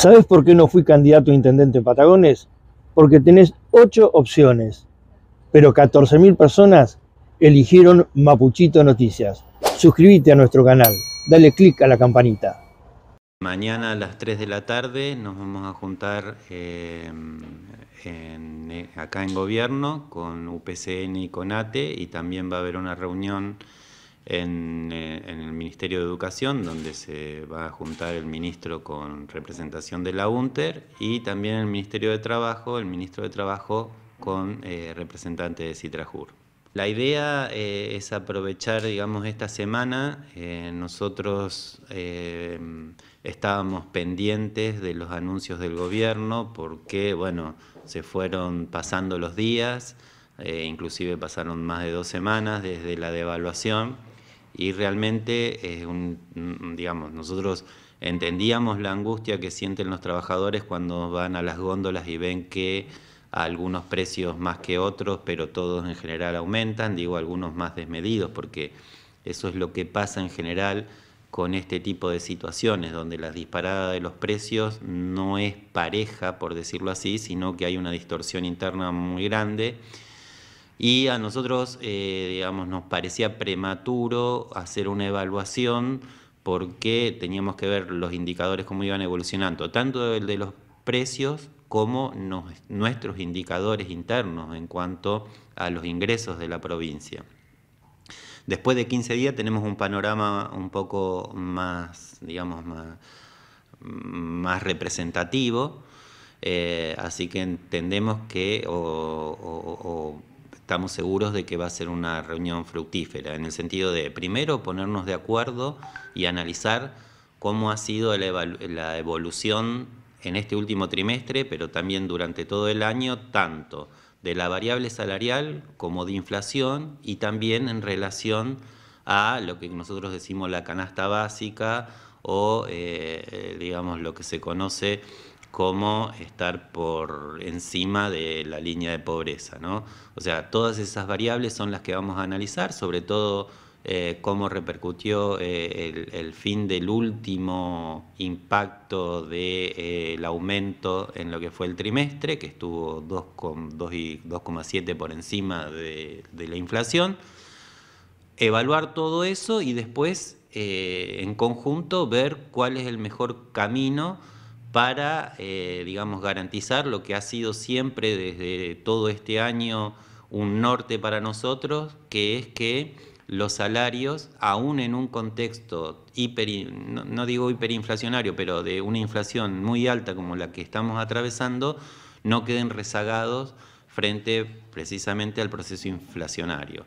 ¿Sabes por qué no fui candidato a intendente en Patagones? Porque tenés ocho opciones, pero 14.000 personas eligieron Mapuchito Noticias. Suscríbete a nuestro canal, dale click a la campanita. Mañana a las 3 de la tarde nos vamos a juntar em, eh, acá en gobierno con UPCN y con ATE y también va a haber una reunión eh, en, el Ministerio de Educación, donde se va a juntar el ministro con representación de la UNTER y también el Ministerio de Trabajo, el ministro de Trabajo con eh, representante de Citrajur. La idea eh, es aprovechar, digamos, esta semana. nosotros estábamos pendientes de los anuncios del gobierno porque, bueno, se fueron pasando los días, inclusive pasaron más de dos semanas desde la devaluación y realmente, es eh, un, digamos, nosotros entendíamos la angustia que sienten los trabajadores cuando van a las góndolas y ven que algunos precios más que otros, pero todos en general aumentan, digo algunos más desmedidos, porque eso es lo que pasa en general con este tipo de situaciones, donde la disparada de los precios no es pareja, por decirlo así, sino que hay una distorsión interna muy grande y a nosotros, eh, digamos, nos parecía prematuro hacer una evaluación porque teníamos que ver los indicadores cómo iban evolucionando, tanto el de los precios como nuestros indicadores internos en cuanto a los ingresos de la provincia. Después de 15 días tenemos un panorama un poco más, digamos, más, más representativo, eh, así que entendemos que estamos seguros de que va a ser una reunión fructífera, en el sentido de, primero, ponernos de acuerdo y analizar cómo ha sido la evolución en este último trimestre, pero también durante todo el año, tanto de la variable salarial como de inflación y también en relación a lo que nosotros decimos la canasta básica o, eh, eh, digamos, lo que se conoce Cómo estar por encima de la línea de pobreza. O sea, todas esas variables son las que vamos a analizar, sobre todo eh, cómo repercutió eh, el, fin del último impacto del eh, aumento en lo que fue el trimestre, que estuvo 2,7 por encima de la inflación. Evaluar todo eso y después, en conjunto, ver cuál es el mejor camino para, eh, digamos, garantizar lo que ha sido siempre desde todo este año un norte para nosotros, que es que los salarios, aún en un contexto hiper, no digo hiperinflacionario, pero de una inflación muy alta como la que estamos atravesando, no queden rezagados frente precisamente al proceso inflacionario.